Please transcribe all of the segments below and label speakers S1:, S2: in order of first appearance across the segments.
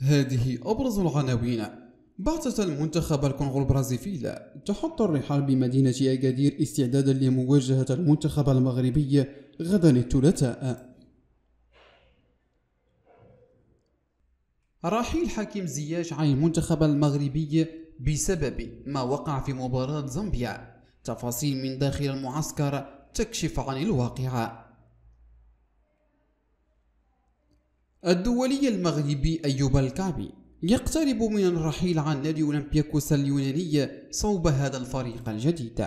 S1: هذه أبرز العناوين بعثة المنتخب الكونغو البرازيفي تحط الرحال بمدينة أكادير استعدادا لمواجهة المنتخب المغربي غدا الثلاثاء رحيل حكيم زياش عن المنتخب المغربي بسبب ما وقع في مباراة زامبيا تفاصيل من داخل المعسكر تكشف عن الواقعة الدولي المغربي أيوب الكعبي يقترب من الرحيل عن نادي أولمبياكوس اليوناني صوب هذا الفريق الجديد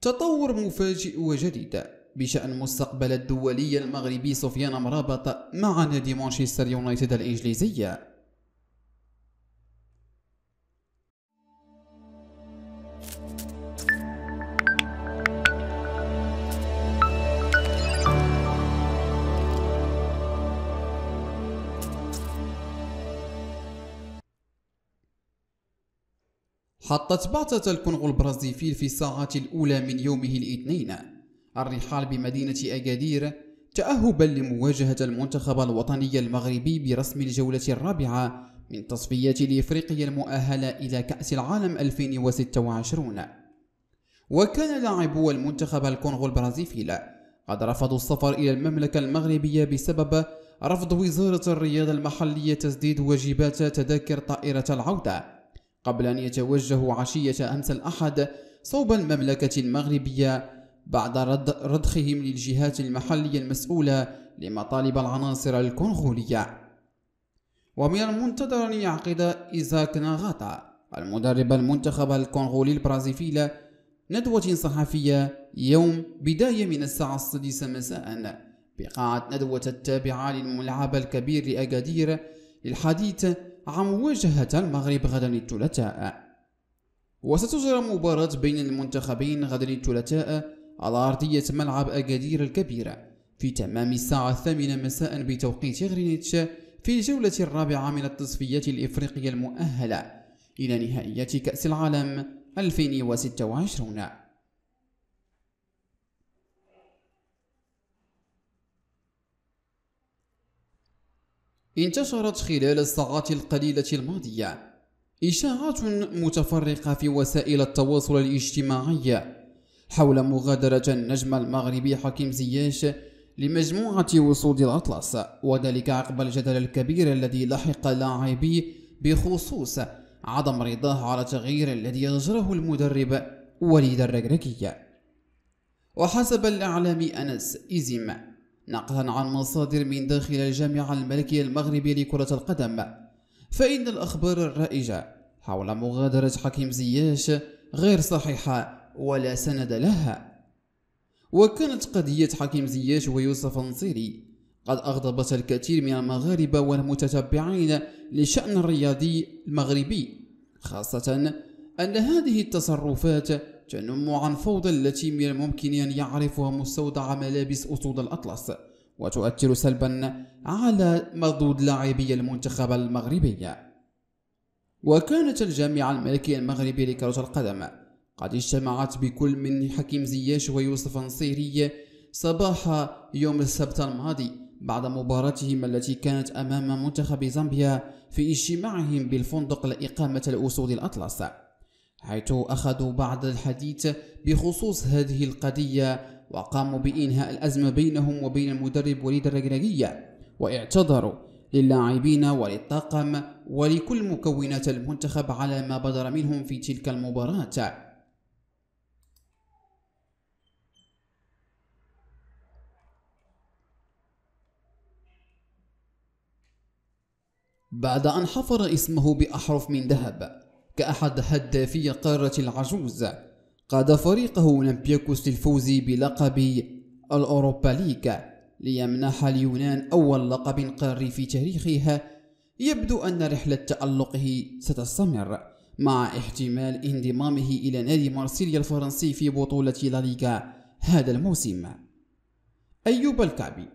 S1: تطور مفاجئ وجديد بشأن مستقبل الدولي المغربي سفيان مرابط مع نادي مانشستر يونايتد الإنجليزية حطت بعثة الكونغو البرازيفيل في الساعات الأولى من يومه الاثنين الرحال بمدينة أكادير تأهبا لمواجهة المنتخب الوطني المغربي برسم الجولة الرابعة من تصفيات الإفريقية المؤهلة إلى كأس العالم 2026 وكان لاعبو المنتخب الكونغو البرازيفيل قد رفضوا السفر إلى المملكة المغربية بسبب رفض وزارة الرياضة المحلية تسديد واجبات تذاكر طائرة العودة قبل أن يتوجهوا عشية أمس الأحد صوب المملكة المغربية بعد رد ردخهم للجهات المحلية المسؤولة لمطالب العناصر الكونغولية ومن المنتظر أن يعقد إيزاك ناغاتا المدرب المنتخب الكونغولي البرازيفيل ندوة صحفية يوم بداية من الساعة السادسة مساء بقاعة ندوة التابعة للملعب الكبير لأكادير للحديث عن مواجهة المغرب غدا الثلاثاء وستجرى مباراة بين المنتخبين غدا الثلاثاء على أرضية ملعب أكادير الكبيرة في تمام الساعة الثامنة مساء بتوقيت غرينتش في الجولة الرابعة من التصفيات الإفريقية المؤهلة إلى نهائيات كأس العالم 2026 انتشرت خلال الساعات القليلة الماضية إشاعات متفرقة في وسائل التواصل الاجتماعي حول مغادرة النجم المغربي حكيم زياش لمجموعة وصول الأطلس وذلك عقب الجدل الكبير الذي لحق لاعبي بخصوص عدم رضاه على التغيير الذي أجره المدرب وليد الركركي وحسب الإعلام أنس إيزيم نقلا عن مصادر من داخل الجامعة الملكية المغربية لكرة القدم فإن الأخبار الرائجة حول مغادرة حكيم زياش غير صحيحة ولا سند لها وكانت قضية حكيم زياش ويوسف النصيري قد أغضبت الكثير من المغاربة والمتتبعين لشأن الرياضي المغربي خاصة أن هذه التصرفات تنم عن فوضى التي من الممكن أن يعرفها مستودع ملابس أسود الأطلس وتؤثر سلبا على مردود لاعبي المنتخب المغربي وكانت الجامعة الملكية المغربية لكرة القدم قد اجتمعت بكل من حكيم زياش ويوسف نصيري صباح يوم السبت الماضي بعد مباراتهم التي كانت أمام منتخب زامبيا في اجتماعهم بالفندق لإقامة الأسود الأطلس حيث أخذوا بعض الحديث بخصوص هذه القضية وقاموا بإنهاء الأزمة بينهم وبين المدرب وليد الركراكية واعتذروا للاعبين وللطاقم ولكل مكونات المنتخب على ما بدر منهم في تلك المباراة بعد أن حفر اسمه بأحرف من ذهب كأحد هدافي قارة العجوز قاد فريقه أولمبياكوس للفوز بلقب الأوروبا ليغا ليمنح اليونان أول لقب قاري في تاريخها يبدو أن رحلة تألقه ستستمر مع احتمال انضمامه إلى نادي مارسيليا الفرنسي في بطولة لاليغا هذا الموسم أيوب الكعبي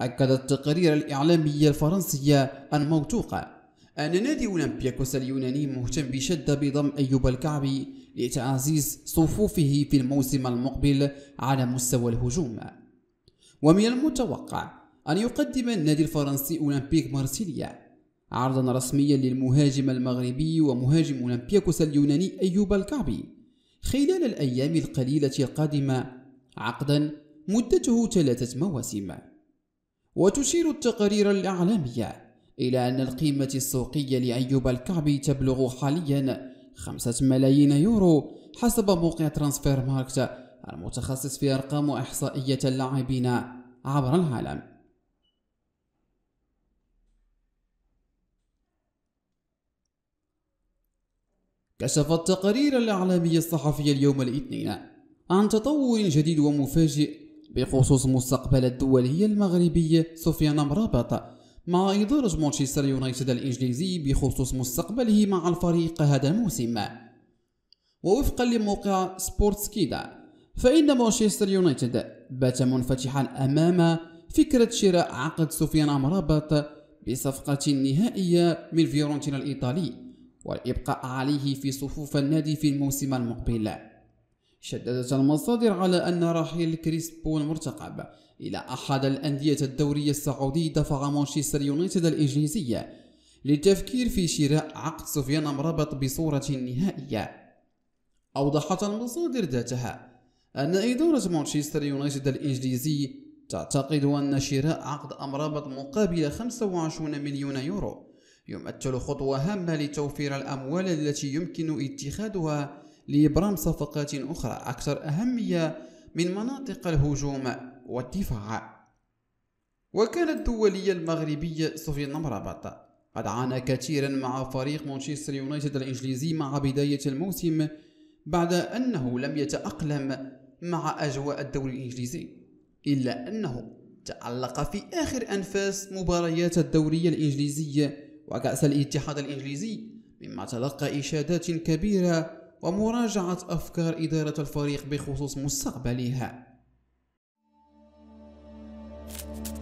S1: أكدت التقارير الإعلامية الفرنسية الموثوقة أن نادي أولمبياكوس اليوناني مهتم بشدة بضم أيوب الكعبي لتعزيز صفوفه في الموسم المقبل على مستوى الهجوم ومن المتوقع أن يقدم النادي الفرنسي أولمبيك مارسيليا عرضا رسميا للمهاجم المغربي ومهاجم أولمبياكوس اليوناني أيوب الكعبي خلال الأيام القليلة القادمة عقدا مدته ثلاثة مواسم وتشير التقارير الإعلامية إلى أن القيمة السوقية لأيوب الكعبي تبلغ حاليا خمسة ملايين يورو حسب موقع ترانسفير ماركت المتخصص في أرقام إحصائية اللاعبين عبر العالم كشف التقارير الإعلامية الصحفية اليوم الاثنين عن تطور جديد ومفاجئ بخصوص مستقبل الدولي المغربي سفيان مرابط مع إدارة مانشستر يونايتد الإنجليزي بخصوص مستقبله مع الفريق هذا الموسم ووفقا لموقع سبورتس كيدا فإن مانشستر يونايتد بات منفتحا أمام فكرة شراء عقد سفيان أمرابط بصفقة نهائية من فيورنتينا الإيطالي والإبقاء عليه في صفوف النادي في الموسم المقبل شددت المصادر على أن رحيل كريسبو المرتقب إلى أحد الأندية الدورية السعودي دفع مانشستر يونايتد الإنجليزية للتفكير في شراء عقد سفيان أمرابط بصورة نهائية أوضحت المصادر ذاتها أن إدارة مانشستر يونايتد الإنجليزي تعتقد أن شراء عقد أمرابط مقابل 25 مليون يورو يمثل خطوة هامة لتوفير الأموال التي يمكن اتخاذها لإبرام صفقات أخرى أكثر أهمية من مناطق الهجوم والدفاع وكانت الدولية المغربية سفيان مرابط قد عانى كثيرا مع فريق مانشستر يونايتد الإنجليزي مع بداية الموسم بعد أنه لم يتأقلم مع أجواء الدوري الإنجليزي إلا أنه تعلق في آخر أنفاس مباريات الدورية الإنجليزية وكأس الاتحاد الإنجليزي مما تلقى إشادات كبيرة ومراجعة أفكار إدارة الفريق بخصوص مستقبلها Thank you